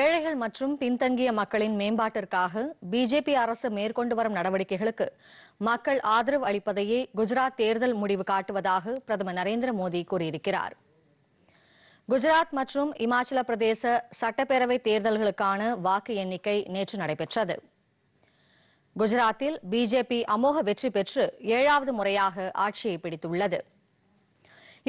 ஏழைகள் மற்றும் பின்தங்கிய மக்களின் மேம்பாட்டிற்காக பிஜேபி அரசு மேற்கொண்டு வரும் நடவடிக்கைகளுக்கு மக்கள் ஆதரவு அளிப்பதையே குஜராத் தேர்தல் முடிவு காட்டுவதாக பிரதமர் நரேந்திர மோடி கூறியிருக்கிறார் குஜராத் மற்றும் இமாச்சல பிரதேச சட்டப்பேரவை தேர்தல்களுக்கான வாக்கு எண்ணிக்கை நேற்று நடைபெற்றது குஜராத்தில் பிஜேபி அமோக வெற்றி பெற்று ஏழாவது முறையாக ஆட்சியை பிடித்துள்ளது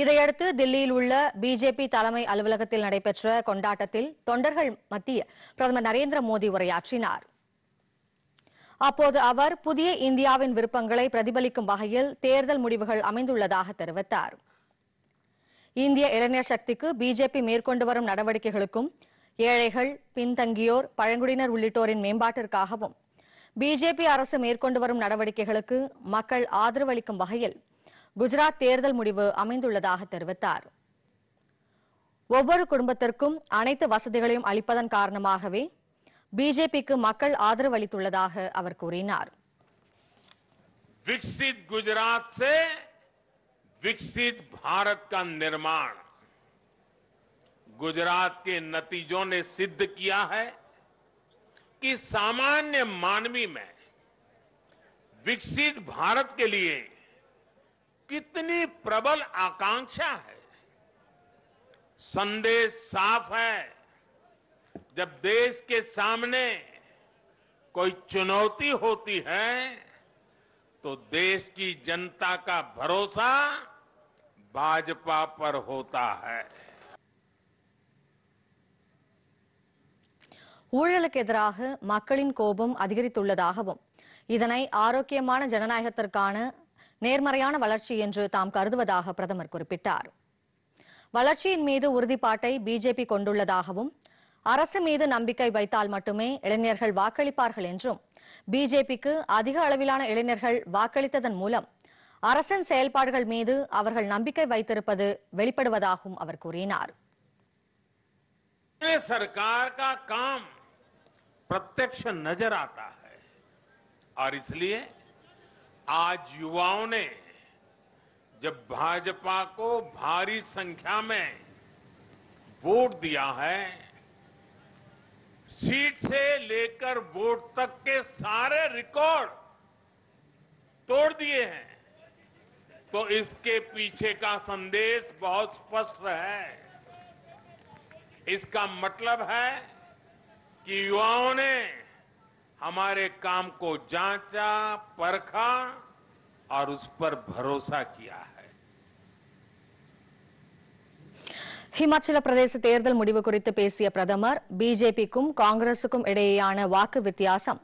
இதையடுத்து தில்லியில் உள்ள பிஜேபி தலைமை அலுவலகத்தில் நடைபெற்ற கொண்டாட்டத்தில் தொண்டர்கள் மத்திய பிரதமர் நரேந்திர மோடி உரையாற்றினார் அப்போது அவர் புதிய இந்தியாவின் விருப்பங்களை பிரதிபலிக்கும் வகையில் தேர்தல் முடிவுகள் அமைந்துள்ளதாக தெரிவித்தார் இந்திய இளைஞர் சக்திக்கு பிஜேபி மேற்கொண்டு வரும் நடவடிக்கைகளுக்கும் ஏழைகள் பின்தங்கியோர் பழங்குடியினர் உள்ளிட்டோரின் மேம்பாட்டிற்காகவும் பிஜேபி அரசு மேற்கொண்டு வரும் நடவடிக்கைகளுக்கு மக்கள் ஆதரவளிக்கும் வகையில் गुजरात 13 दल मुடிவு அமைந்துள்ளதுதாகvartheta ஒவ்வொரு குடும்பத்திற்கும் அனைத்து வசதிகளையும் அளிப்பதன் காரணமாகவே बीजेपीக்கு மக்கள் ஆதரவு அளித்துள்ளதாக அவர் கூறினார் விক্ষিত गुजरात से विकसित भारत का निर्माण गुजरात के नतीजों ने सिद्ध किया है कि सामान्य मानवी में विकसित भारत के लिए कितनी प्रबल आकांक्षा है संदेश साफ है जब देश के सामने कोई चुनौती होती है तो देश की जनता का भरोसा भाजपा पर होता है ऊड़ எதிராக अधिक आरोक्य அதிகரித்துள்ளதாகவும் இதனை ஆரோக்கியமான நேர்மறையான வளர்ச்சி என்று தாம் கருதுவதாக பிரதமர் குறிப்பிட்டார் வளர்ச்சியின் மீது உறுதிப்பாட்டை பிஜேபி கொண்டுள்ளதாகவும் அரசு மீது நம்பிக்கை வைத்தால் மட்டுமே இளைஞர்கள் வாக்களிப்பார்கள் என்றும் பிஜேபிக்கு அதிக அளவிலான இளைஞர்கள் வாக்களித்ததன் மூலம் அரசின் செயல்பாடுகள் மீது அவர்கள் நம்பிக்கை வைத்திருப்பது வெளிப்படுவதாகவும் அவர் கூறினார் सरकार का काम प्रत्यक्ष नजर आता है और इसलिए आज युवाओं ने जब भाजपा को भारी संख्या में वोट दिया है सीट से लेकर वोट तक के सारे रिकॉर्ड तोड़ दिए हैं तो इसके पीछे का संदेश बहुत स्पष्ट है इसका मतलब है कि युवाओं ने हमारे काम को जांचा परखा और उस पर भरोसा किया है ஹிமாச்சல பிரதேச தேர்தல் முடிவு குறித்து பேசிய பிரதமர் பிஜேபிக்கும் காங்கிரசுக்கும் இடையேயான வாக்கு வித்தியாசம்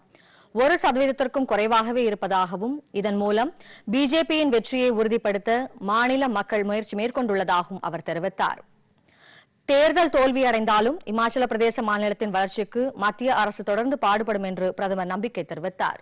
ஒரு சதவீதத்திற்கும் குறைவாகவே இருப்பதாகவும் இதன் மூலம் பிஜேபியின் வெற்றியை உறுதிப்படுத்த மாநில மக்கள் முயற்சி மேற்கொண்டுள்ளதாகவும் அவர் தெரிவித்தாா் தேர்தல் தோல்வி அடைந்தாலும் இமாச்சல பிரதேச மாநிலத்தின் வளர்ச்சிக்கு மத்திய அரசு தொடர்ந்து பாடுபடும் என்று பிரதமர் நம்பிக்கை தெரிவித்தார்